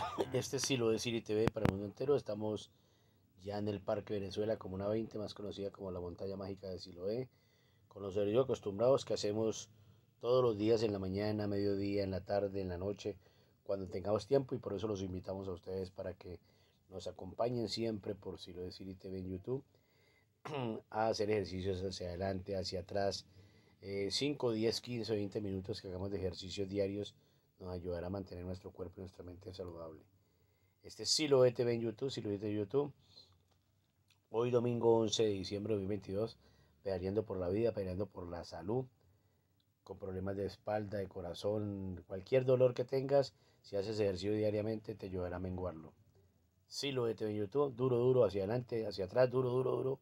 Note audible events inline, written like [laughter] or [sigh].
[coughs] Este es Silo de Siri TV para el mundo entero. Estamos ya en el Parque Venezuela, Comuna 20, más conocida como la Montaña Mágica de Siloé, con los acostumbrados que hacemos todos los días en la mañana, mediodía, en la tarde, en la noche, cuando tengamos tiempo y por eso los invitamos a ustedes para que nos acompañen siempre por Silo de Siri TV en YouTube [coughs] a hacer ejercicios hacia adelante, hacia atrás, 5, 10, 15, 20 minutos que hagamos de ejercicios diarios nos ayudará a mantener nuestro cuerpo y nuestra mente saludable. Este es Siloé TV en YouTube, Silo TV en YouTube. Hoy domingo 11 de diciembre de 2022, peleando por la vida, peleando por la salud, con problemas de espalda, de corazón, cualquier dolor que tengas, si haces ejercicio diariamente te ayudará a menguarlo. Siloé TV en YouTube, duro, duro, hacia adelante, hacia atrás, duro, duro, duro